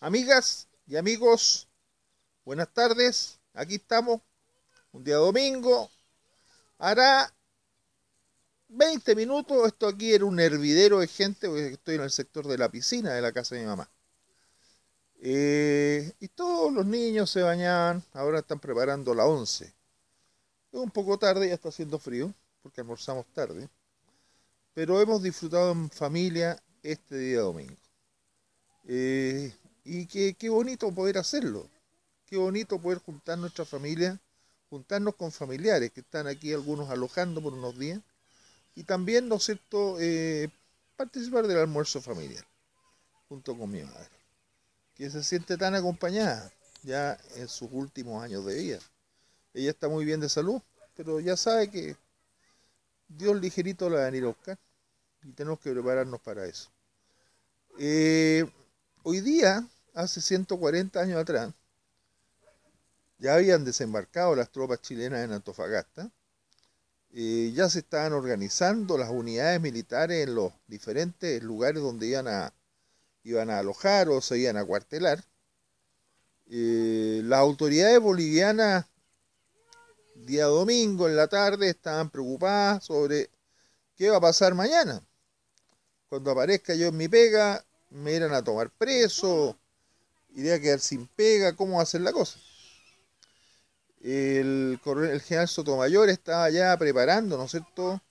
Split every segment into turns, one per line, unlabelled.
Amigas y amigos, buenas tardes. Aquí estamos, un día domingo. Hará 20 minutos, esto aquí era un hervidero de gente, porque estoy en el sector de la piscina de la casa de mi mamá. Eh, y todos los niños se bañaban, ahora están preparando la once. Es un poco tarde, ya está haciendo frío, porque almorzamos tarde. Pero hemos disfrutado en familia este día domingo. Eh, y qué, qué bonito poder hacerlo. Qué bonito poder juntar nuestra familia, juntarnos con familiares que están aquí algunos alojando por unos días. Y también, ¿no es cierto?, eh, participar del almuerzo familiar junto con mi madre, que se siente tan acompañada ya en sus últimos años de vida. Ella está muy bien de salud, pero ya sabe que Dios ligerito la va a y tenemos que prepararnos para eso. Eh, hoy día hace 140 años atrás, ya habían desembarcado las tropas chilenas en Antofagasta, ya se estaban organizando las unidades militares en los diferentes lugares donde iban a, iban a alojar o se iban a cuartelar. las autoridades bolivianas, día domingo en la tarde, estaban preocupadas sobre qué va a pasar mañana. Cuando aparezca yo en mi pega, me irán a tomar preso, idea a quedar sin pega, cómo hacer la cosa. El, el general Sotomayor estaba ya preparando, ¿no es cierto?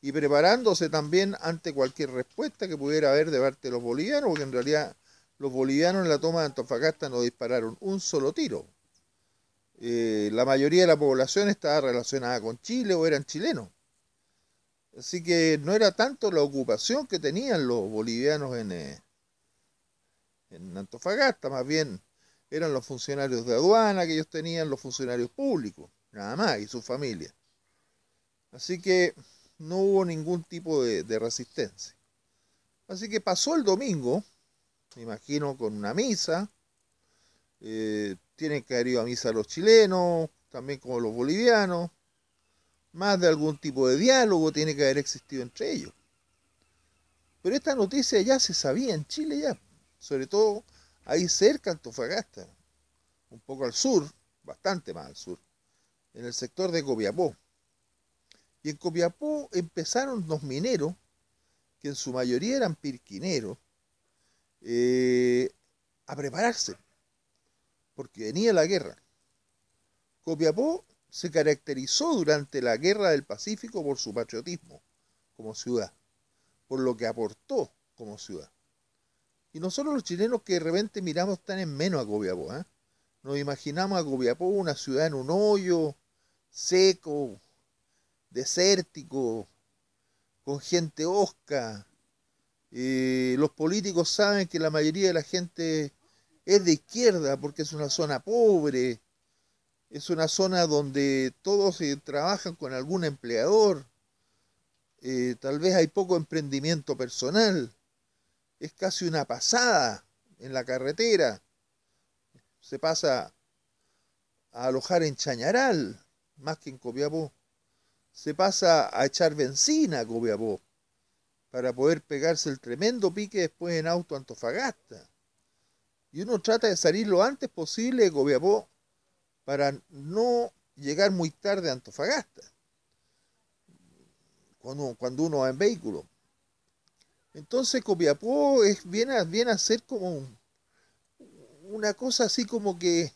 Y preparándose también ante cualquier respuesta que pudiera haber de parte de los bolivianos, porque en realidad los bolivianos en la toma de Antofagasta no dispararon un solo tiro. Eh, la mayoría de la población estaba relacionada con Chile o eran chilenos. Así que no era tanto la ocupación que tenían los bolivianos en, eh, en Antofagasta, más bien eran los funcionarios de aduana que ellos tenían, los funcionarios públicos, nada más, y su familia. Así que no hubo ningún tipo de, resistencia. Así que pasó el domingo, me imagino con una misa, eh, tienen que haber ido a misa los chilenos, también como los bolivianos, más de algún tipo de diálogo tiene que haber existido entre ellos. Pero esta noticia ya se sabía en Chile ya sobre todo ahí cerca de Antofagasta, un poco al sur, bastante más al sur, en el sector de Copiapó. Y en Copiapó empezaron los mineros, que en su mayoría eran pirquineros, eh, a prepararse, porque venía la guerra. Copiapó se caracterizó durante la Guerra del Pacífico por su patriotismo como ciudad, por lo que aportó como ciudad. Y nosotros los chilenos que de repente miramos tan en menos a Gobiapó, ¿eh? Nos imaginamos a Gobiapó, una ciudad en un hoyo, seco, desértico, con gente osca. los políticos saben que la mayoría de la gente es de izquierda porque es una zona pobre, es una zona donde todos trabajan con algún empleador, eh, tal vez hay poco emprendimiento personal es casi una pasada en la carretera. Se pasa a alojar en Chañaral, más que en Copiapó. Se pasa a echar benzina a Copiapó para poder pegarse el tremendo pique después en auto Antofagasta. Y uno trata de salir lo antes posible de Copiapó para no llegar muy tarde a Antofagasta, cuando, cuando uno va en vehículo. Entonces Copiapó es, viene, a, ser como una cosa así como que,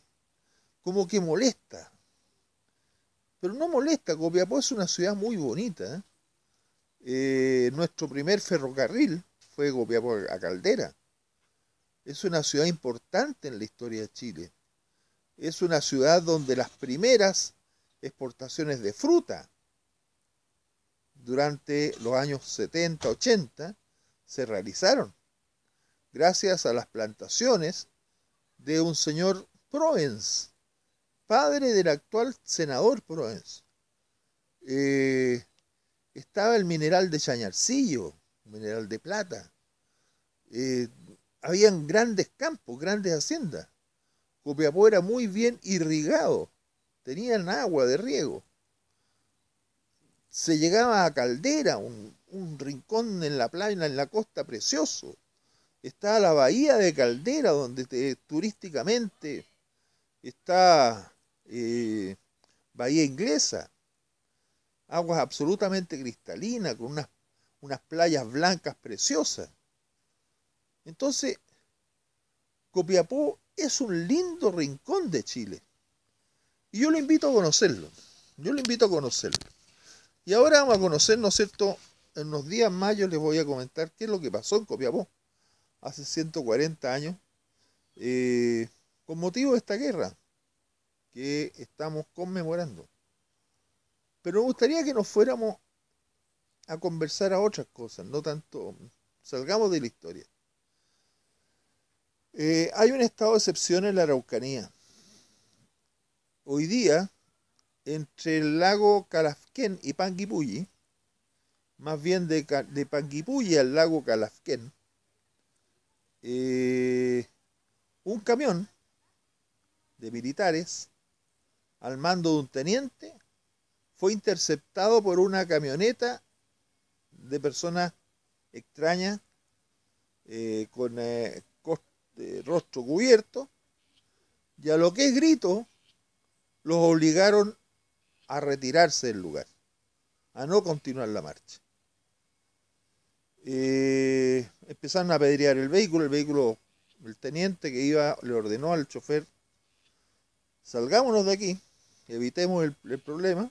como que molesta. Pero no molesta, Copiapó es una ciudad muy bonita. ¿eh? Eh, nuestro primer ferrocarril fue Copiapó a Caldera. Es una ciudad importante en la historia de Chile. Es una ciudad donde las primeras exportaciones de fruta durante los años 70, 80 se realizaron gracias a las plantaciones de un señor Provence, padre del actual senador Provence. Eh, estaba el mineral de Chañarcillo, mineral de plata. Eh, habían grandes campos, grandes haciendas. Copiapó era muy bien irrigado, tenían agua de riego. Se llegaba a Caldera, un un rincón en la playa, en la costa precioso. Está la bahía de Caldera, donde eh, turísticamente está eh, Bahía Inglesa. Aguas absolutamente cristalinas, con unas, unas playas blancas preciosas. Entonces, Copiapó es un lindo rincón de Chile. Y yo lo invito a conocerlo. Yo lo invito a conocerlo. Y ahora vamos a conocer, ¿no es cierto?, en los días mayo les voy a comentar qué es lo que pasó en Copiapó hace 140 años eh, con motivo de esta guerra que estamos conmemorando. Pero me gustaría que nos fuéramos a conversar a otras cosas, no tanto salgamos de la historia. Eh, hay un estado de excepción en la Araucanía. Hoy día, entre el lago Calafquén y Panguipulli, más bien de, de Panguipulli al lago Calafquén, eh, un camión de militares al mando de un teniente fue interceptado por una camioneta de personas extrañas eh, con eh, rostro cubierto y a lo que es grito los obligaron a retirarse del lugar, a no continuar la marcha. Eh, empezaron a pedrear el vehículo, el vehículo, el teniente que iba le ordenó al chofer, salgámonos de aquí, evitemos el, problema,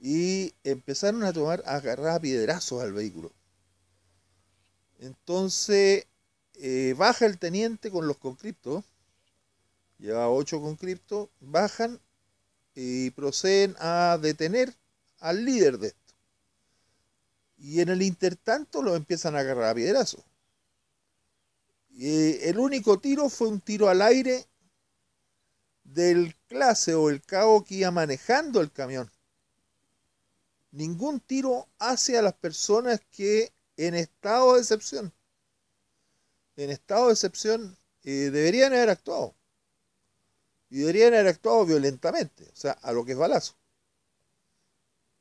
y empezaron a tomar, a agarrar piedrazos al vehículo. Entonces eh, baja el teniente con los conscriptos, lleva ocho conscriptos, bajan y proceden a detener al líder de y en el intertanto lo empiezan a agarrar a piedrazo. el único tiro fue un tiro al aire del clase o el cabo que iba manejando el camión. Ningún tiro hacia las personas que en estado de excepción, en estado de excepción, eh, deberían haber actuado. Y deberían haber actuado violentamente, o sea, a lo que es balazo.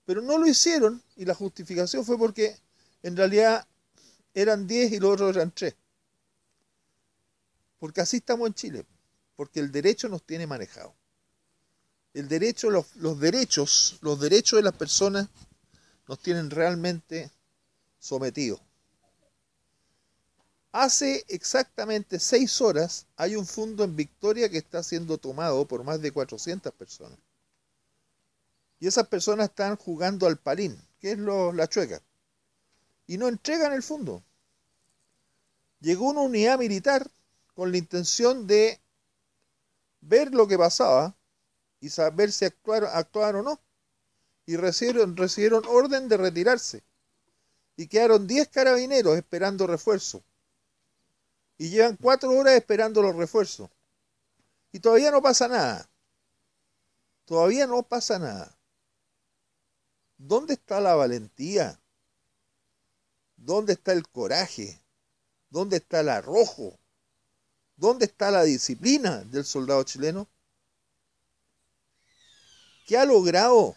Pero no lo hicieron y la justificación fue porque en realidad eran 10 y los otros eran 3. Porque así estamos en Chile, porque el derecho nos tiene manejado. El derecho, los, los derechos, los derechos de las personas nos tienen realmente sometidos. Hace exactamente seis horas hay un fondo en Victoria que está siendo tomado por más de 400 personas y esas personas están jugando al palín, que es la chueca, y no entregan el fondo. Llegó una unidad militar con la intención de ver lo que pasaba y saber si actuaron, o no. Y recibieron, recibieron orden de retirarse. Y quedaron 10 carabineros esperando refuerzo. Y llevan 4 horas esperando los refuerzos. Y todavía no pasa nada. Todavía no pasa nada. ¿Dónde está la valentía? ¿Dónde está el coraje? ¿Dónde está el arrojo? ¿Dónde está la disciplina del soldado chileno? ¿Qué ha logrado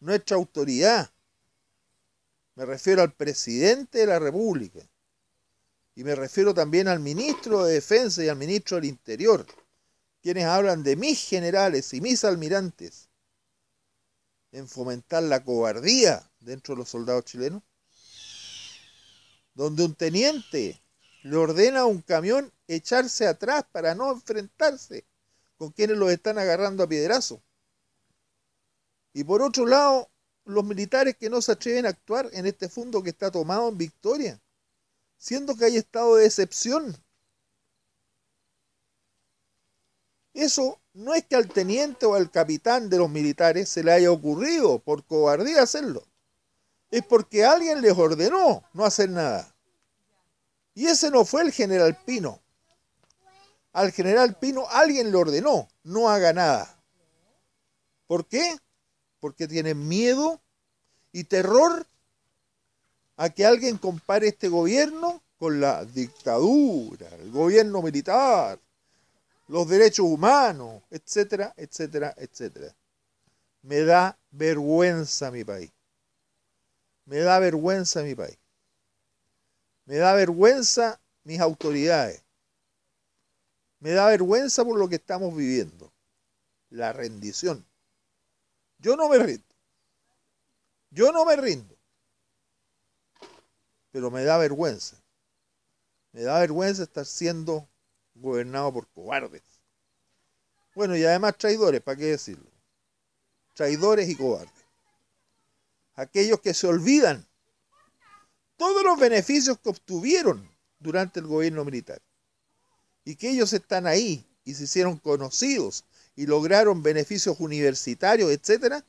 nuestra autoridad? Me refiero al presidente de la República y me refiero también al ministro de Defensa y al ministro del Interior, quienes hablan de mis generales y mis almirantes en fomentar la cobardía dentro de los soldados chilenos, donde un teniente le ordena a un camión echarse atrás para no enfrentarse con quienes los están agarrando a piedrazo. Y por otro lado, los militares que no se atreven a actuar en este fondo que está tomado en Victoria, siendo que hay estado de excepción. Eso no es que al teniente o al capitán de los militares se le haya ocurrido por cobardía hacerlo. Es porque alguien les ordenó no hacer nada. Y ese no fue el general Pino. Al general Pino alguien le ordenó no haga nada. ¿Por qué? Porque tiene miedo y terror a que alguien compare este gobierno con la dictadura, el gobierno militar, los derechos humanos, etcétera, etcétera, etcétera. Me da vergüenza mi país. Me da vergüenza mi país. Me da vergüenza mis autoridades. Me da vergüenza por lo que estamos viviendo. La rendición. Yo no me rindo. Yo no me rindo. Pero me da vergüenza. Me da vergüenza estar siendo gobernado por cobardes. Bueno, y además traidores, ¿para qué decirlo? Traidores y cobardes. Aquellos que se olvidan todos los beneficios que obtuvieron durante el gobierno militar. Y que ellos están ahí y se hicieron conocidos y lograron beneficios universitarios, etcétera,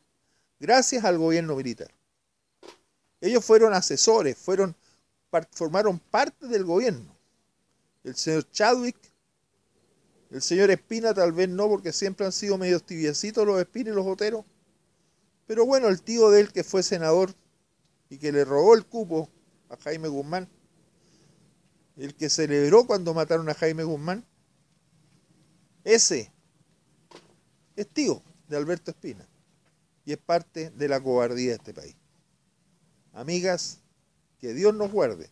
gracias al gobierno militar. Ellos fueron asesores, fueron, formaron parte del gobierno. El señor Chadwick el señor Espina tal vez no, porque siempre han sido medios tibiecitos los Espina y los Otero. Pero bueno, el tío de él que fue senador y que le robó el cupo a Jaime Guzmán, el que celebró cuando mataron a Jaime Guzmán, ese es tío de Alberto Espina y es parte de la cobardía de este país. Amigas, que Dios nos guarde,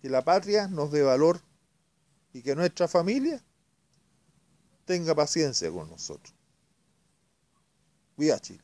que la patria nos dé valor y que nuestra familia tenga paciencia con nosotros. Cuida